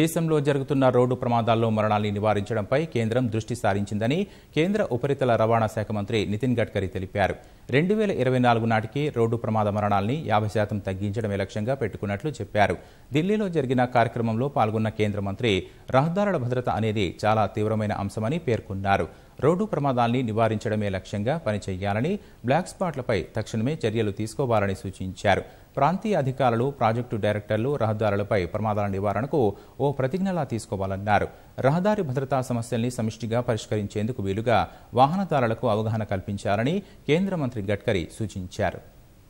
దేశంలో జరుగుతున్న రోడ్డు ప్రమాదాల్లో మరణాన్ని నివారించడంపై కేంద్రం దృష్టి సారించిందని కేంద్ర ఉపరితల రవాణా శాఖ మంత్రి నితిన్ గడ్కరీ తెలిపారు రెండు వేల ఇరవై నాలుగు నాటికి రోడ్డు ప్రమాద మరణాల్ని యాభై శాతం తగ్గించడమే లక్ష్యంగా పెట్టుకున్నట్లు చెప్పారు ఢిల్లీలో జరిగిన కార్యక్రమంలో పాల్గొన్న కేంద్ర మంత్రి రహదారుల భద్రత అనేది చాలా తీవ్రమైన అంశమని పేర్కొన్నారు రోడ్డు ప్రమాదాల్ని నివారించడమే లక్ష్యంగా పనిచేయాలని బ్లాక్ స్పాట్లపై తక్షణమే చర్యలు తీసుకోవాలని సూచించారు ప్రాంతీయ అధికారులు ప్రాజెక్టు డైరెక్టర్లు రహదారులపై ప్రమాదాల నివారణకు ఓ ప్రతిజ్ఞలా తీసుకోవాలన్నారు రహదారి భద్రతా సమస్యల్ని సమిష్టిగా పరిష్కరించేందుకు వీలుగా వాహనదారులకు అవగాహన కల్పించాలని కేంద్ర మంత్రి గడ్కరీ సూచించారు